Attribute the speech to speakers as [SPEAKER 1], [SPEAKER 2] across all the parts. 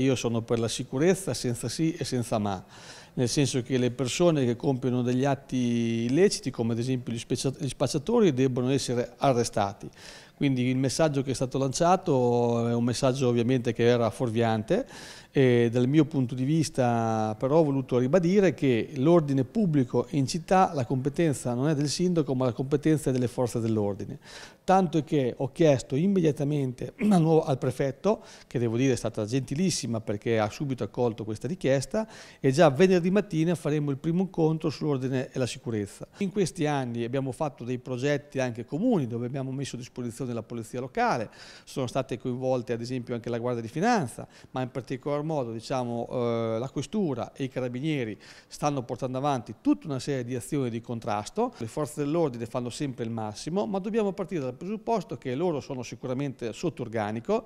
[SPEAKER 1] Io sono per la sicurezza senza sì e senza ma, nel senso che le persone che compiono degli atti illeciti, come ad esempio gli, spacciatori, debbono essere arrestati. Quindi il messaggio che è stato lanciato è un messaggio ovviamente che era fuorviante e dal mio punto di vista però ho voluto ribadire che l'ordine pubblico in città la competenza non è del sindaco ma la competenza è delle forze dell'ordine. Tanto è che ho chiesto immediatamente al prefetto, che devo dire è stata gentilissima perché ha subito accolto questa richiesta, e già venerdì mattina faremo il primo incontro sull'ordine e la sicurezza. In questi anni abbiamo fatto dei progetti anche comuni dove abbiamo messo a disposizione della polizia locale, sono state coinvolte ad esempio anche la Guardia di Finanza, ma in particolar modo diciamo, eh, la Questura e i Carabinieri stanno portando avanti tutta una serie di azioni di contrasto, le forze dell'ordine fanno sempre il massimo, ma dobbiamo partire dal presupposto che loro sono sicuramente sotto organico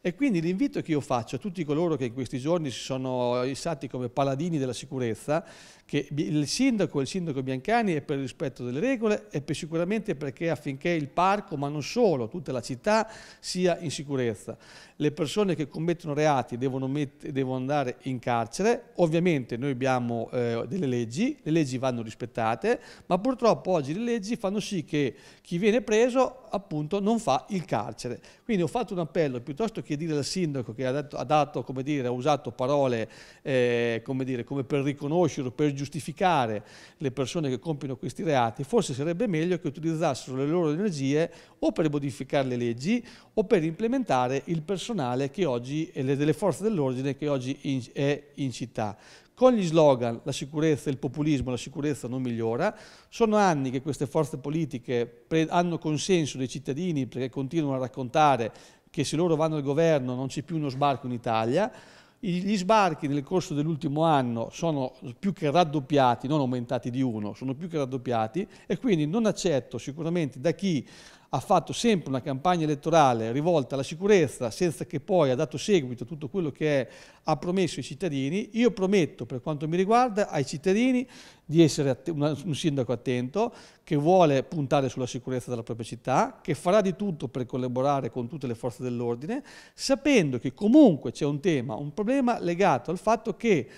[SPEAKER 1] e quindi l'invito che io faccio a tutti coloro che in questi giorni si sono issati come paladini della sicurezza, che il sindaco, il sindaco Biancani è per il rispetto delle regole e per, sicuramente perché affinché il parco, ma non solo, Borgo, tutta la città sia in sicurezza. Le persone che commettono reati devono, devono andare in carcere, ovviamente noi abbiamo eh, delle leggi, le leggi vanno rispettate, ma purtroppo oggi le leggi fanno sì che chi viene preso appunto non fa il carcere. Quindi ho fatto un appello, piuttosto che dire al sindaco che ha, dato, ha, dato, dire, ha usato parole eh, come dire, come per riconoscere per giustificare le persone che compiono questi reati, forse sarebbe meglio che utilizzassero le loro energie o per modificare modificare le leggi o per implementare il personale che oggi, è delle forze dell'ordine che oggi in, è in città. Con gli slogan la sicurezza, il populismo, la sicurezza non migliora, sono anni che queste forze politiche hanno consenso dei cittadini perché continuano a raccontare che se loro vanno al governo non c'è più uno sbarco in Italia, gli sbarchi nel corso dell'ultimo anno sono più che raddoppiati, non aumentati di uno, sono più che raddoppiati e quindi non accetto sicuramente da chi ha fatto sempre una campagna elettorale rivolta alla sicurezza senza che poi ha dato seguito a tutto quello che è, ha promesso ai cittadini. Io prometto per quanto mi riguarda ai cittadini di essere un sindaco attento che vuole puntare sulla sicurezza della propria città, che farà di tutto per collaborare con tutte le forze dell'ordine, sapendo che comunque c'è un tema, un problema legato al fatto che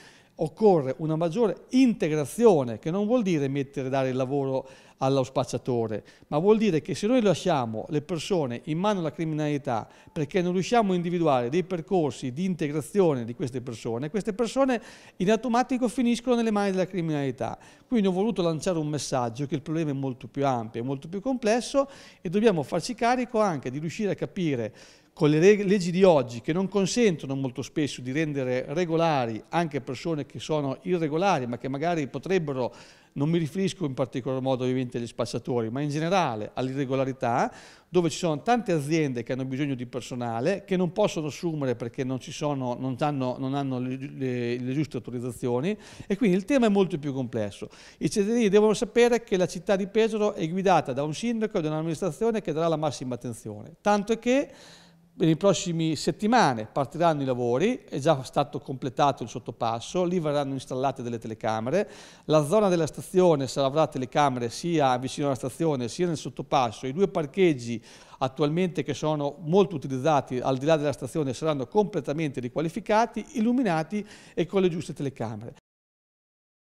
[SPEAKER 1] occorre una maggiore integrazione, che non vuol dire mettere dare il lavoro allo spacciatore, ma vuol dire che se noi lasciamo le persone in mano alla criminalità perché non riusciamo a individuare dei percorsi di integrazione di queste persone, queste persone in automatico finiscono nelle mani della criminalità. Quindi ho voluto lanciare un messaggio che il problema è molto più ampio, è molto più complesso e dobbiamo farci carico anche di riuscire a capire con le leggi di oggi che non consentono molto spesso di rendere regolari anche persone che sono irregolari, ma che magari potrebbero, non mi riferisco in particolar modo ovviamente agli spacciatori, ma in generale all'irregolarità, dove ci sono tante aziende che hanno bisogno di personale, che non possono assumere perché non, sono, non hanno, non hanno le, le, le, giuste autorizzazioni e quindi il tema è molto più complesso. I cittadini devono sapere che la città di Pesaro è guidata da un sindaco e da un'amministrazione che darà la massima attenzione, tanto è che nei prossimi settimane partiranno i lavori, è già stato completato il sottopasso, lì verranno installate delle telecamere, la zona della stazione avrà telecamere sia vicino alla stazione sia nel sottopasso, i due parcheggi attualmente che sono molto utilizzati al di là della stazione saranno completamente riqualificati, illuminati e con le giuste telecamere.